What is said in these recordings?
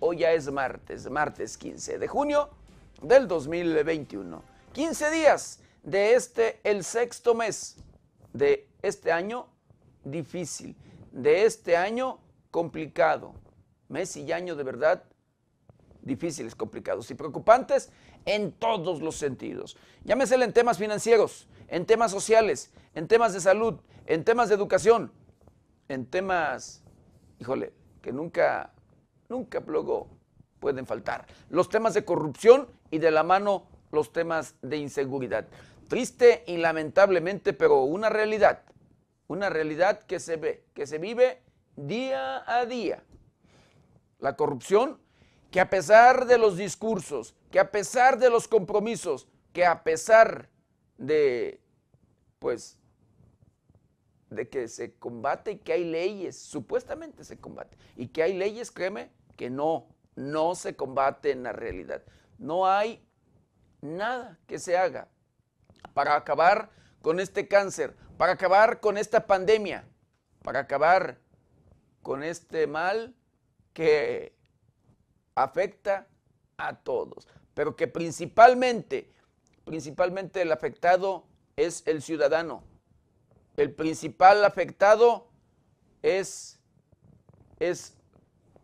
Hoy ya es martes, martes 15 de junio del 2021. 15 días de este, el sexto mes de este año difícil, de este año complicado. Mes y año de verdad difíciles, complicados y preocupantes en todos los sentidos. Llámese en temas financieros, en temas sociales, en temas de salud, en temas de educación, en temas, híjole, que nunca nunca luego pueden faltar. Los temas de corrupción y de la mano los temas de inseguridad. Triste y lamentablemente, pero una realidad, una realidad que se ve, que se vive día a día. La corrupción que a pesar de los discursos, que a pesar de los compromisos, que a pesar de, pues, de que se combate y que hay leyes, supuestamente se combate, y que hay leyes, créeme, que no, no se combate en la realidad. No hay nada que se haga para acabar con este cáncer, para acabar con esta pandemia, para acabar con este mal que afecta a todos, pero que principalmente, principalmente el afectado es el ciudadano. El principal afectado es, es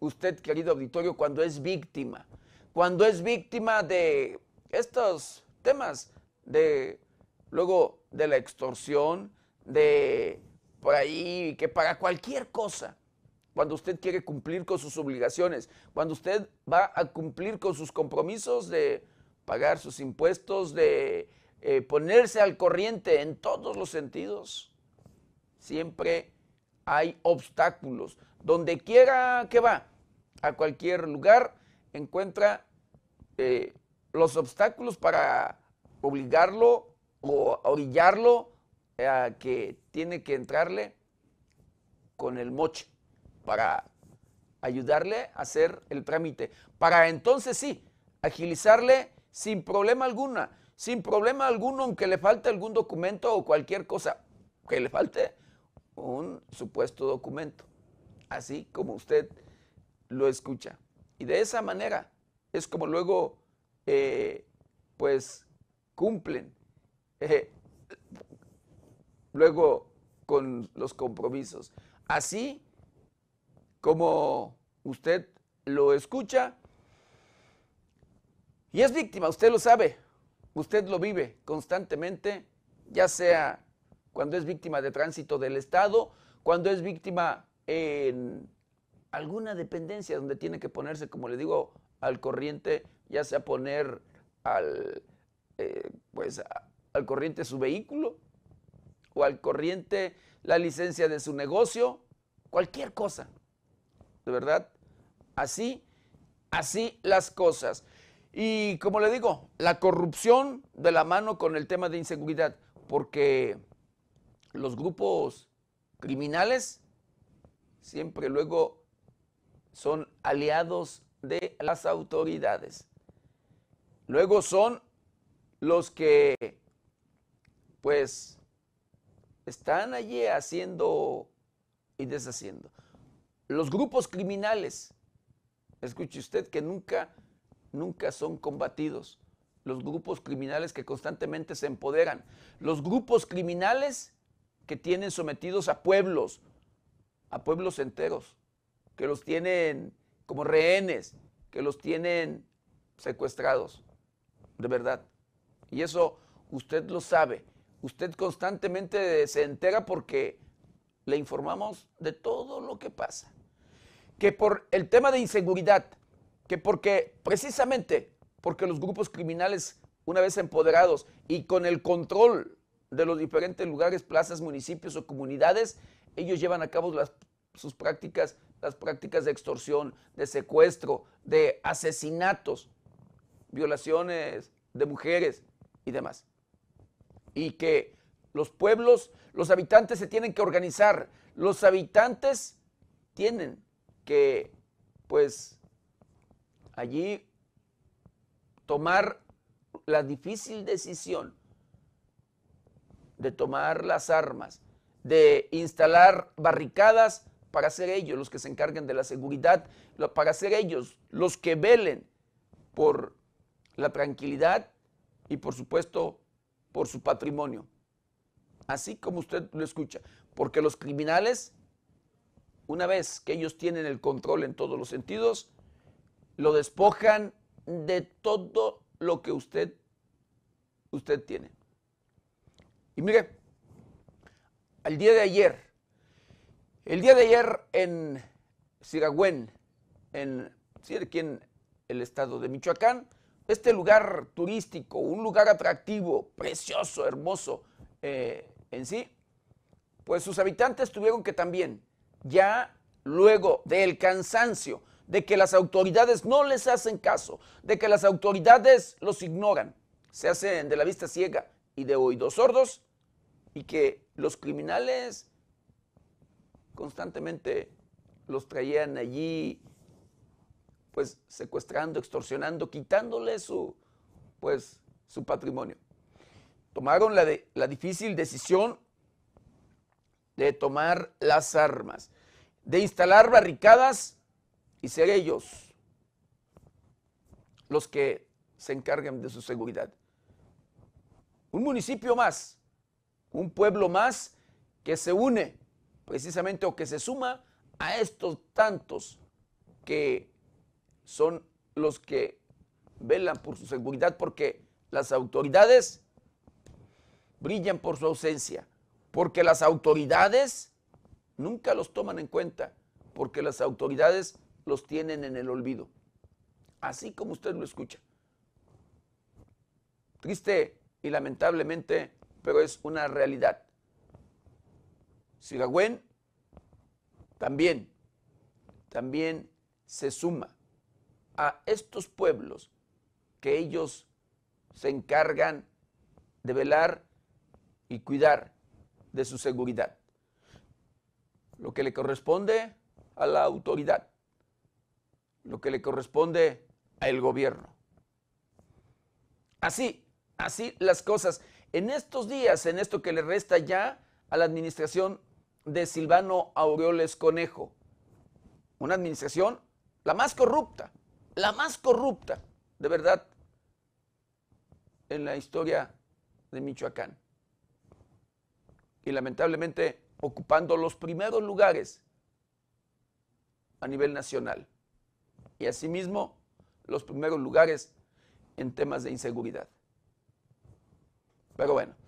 usted, querido auditorio, cuando es víctima, cuando es víctima de estos temas de luego de la extorsión, de por ahí, que para cualquier cosa, cuando usted quiere cumplir con sus obligaciones, cuando usted va a cumplir con sus compromisos de pagar sus impuestos, de eh, ponerse al corriente en todos los sentidos, siempre hay obstáculos. Donde quiera que va, a cualquier lugar, encuentra eh, los obstáculos para obligarlo o orillarlo eh, a que tiene que entrarle con el moche para ayudarle a hacer el trámite. Para entonces sí, agilizarle sin problema alguna, sin problema alguno, aunque le falte algún documento o cualquier cosa, que le falte un supuesto documento. Así como usted lo escucha. Y de esa manera es como luego, eh, pues, cumplen eh, luego con los compromisos. Así como usted lo escucha y es víctima, usted lo sabe, usted lo vive constantemente, ya sea cuando es víctima de tránsito del Estado, cuando es víctima en alguna dependencia donde tiene que ponerse, como le digo, al corriente, ya sea poner al, eh, pues, al corriente su vehículo o al corriente la licencia de su negocio, cualquier cosa. ¿De verdad? Así, así las cosas. Y como le digo, la corrupción de la mano con el tema de inseguridad, porque los grupos criminales siempre luego son aliados de las autoridades. Luego son los que, pues, están allí haciendo y deshaciendo. Los grupos criminales, escuche usted que nunca, nunca son combatidos. Los grupos criminales que constantemente se empoderan. Los grupos criminales que tienen sometidos a pueblos, a pueblos enteros que los tienen como rehenes, que los tienen secuestrados, de verdad. Y eso usted lo sabe, usted constantemente se entera porque le informamos de todo lo que pasa. Que por el tema de inseguridad, que porque precisamente porque los grupos criminales, una vez empoderados y con el control de los diferentes lugares, plazas, municipios o comunidades, ellos llevan a cabo las sus prácticas, las prácticas de extorsión, de secuestro, de asesinatos, violaciones de mujeres y demás. Y que los pueblos, los habitantes se tienen que organizar, los habitantes tienen que, pues, allí tomar la difícil decisión de tomar las armas, de instalar barricadas para ser ellos los que se encarguen de la seguridad, para ser ellos los que velen por la tranquilidad y por supuesto por su patrimonio. Así como usted lo escucha, porque los criminales, una vez que ellos tienen el control en todos los sentidos, lo despojan de todo lo que usted, usted tiene. Y mire, al día de ayer, el día de ayer en Sigagüen, en, aquí el estado de Michoacán, este lugar turístico, un lugar atractivo, precioso, hermoso eh, en sí, pues sus habitantes tuvieron que también, ya luego del cansancio, de que las autoridades no les hacen caso, de que las autoridades los ignoran, se hacen de la vista ciega y de oídos sordos, y que los criminales constantemente los traían allí, pues secuestrando, extorsionando, quitándole su, pues, su patrimonio. Tomaron la, la difícil decisión de tomar las armas, de instalar barricadas y ser ellos los que se encarguen de su seguridad. Un municipio más, un pueblo más que se une precisamente o que se suma a estos tantos que son los que velan por su seguridad porque las autoridades brillan por su ausencia, porque las autoridades nunca los toman en cuenta, porque las autoridades los tienen en el olvido, así como usted lo escucha. Triste y lamentablemente, pero es una realidad. Siragüen también, también se suma a estos pueblos que ellos se encargan de velar y cuidar de su seguridad. Lo que le corresponde a la autoridad, lo que le corresponde al gobierno. Así, así las cosas. En estos días, en esto que le resta ya a la administración de Silvano Aureoles Conejo. Una administración la más corrupta, la más corrupta, de verdad, en la historia de Michoacán. Y lamentablemente ocupando los primeros lugares a nivel nacional. Y asimismo los primeros lugares en temas de inseguridad. Pero bueno,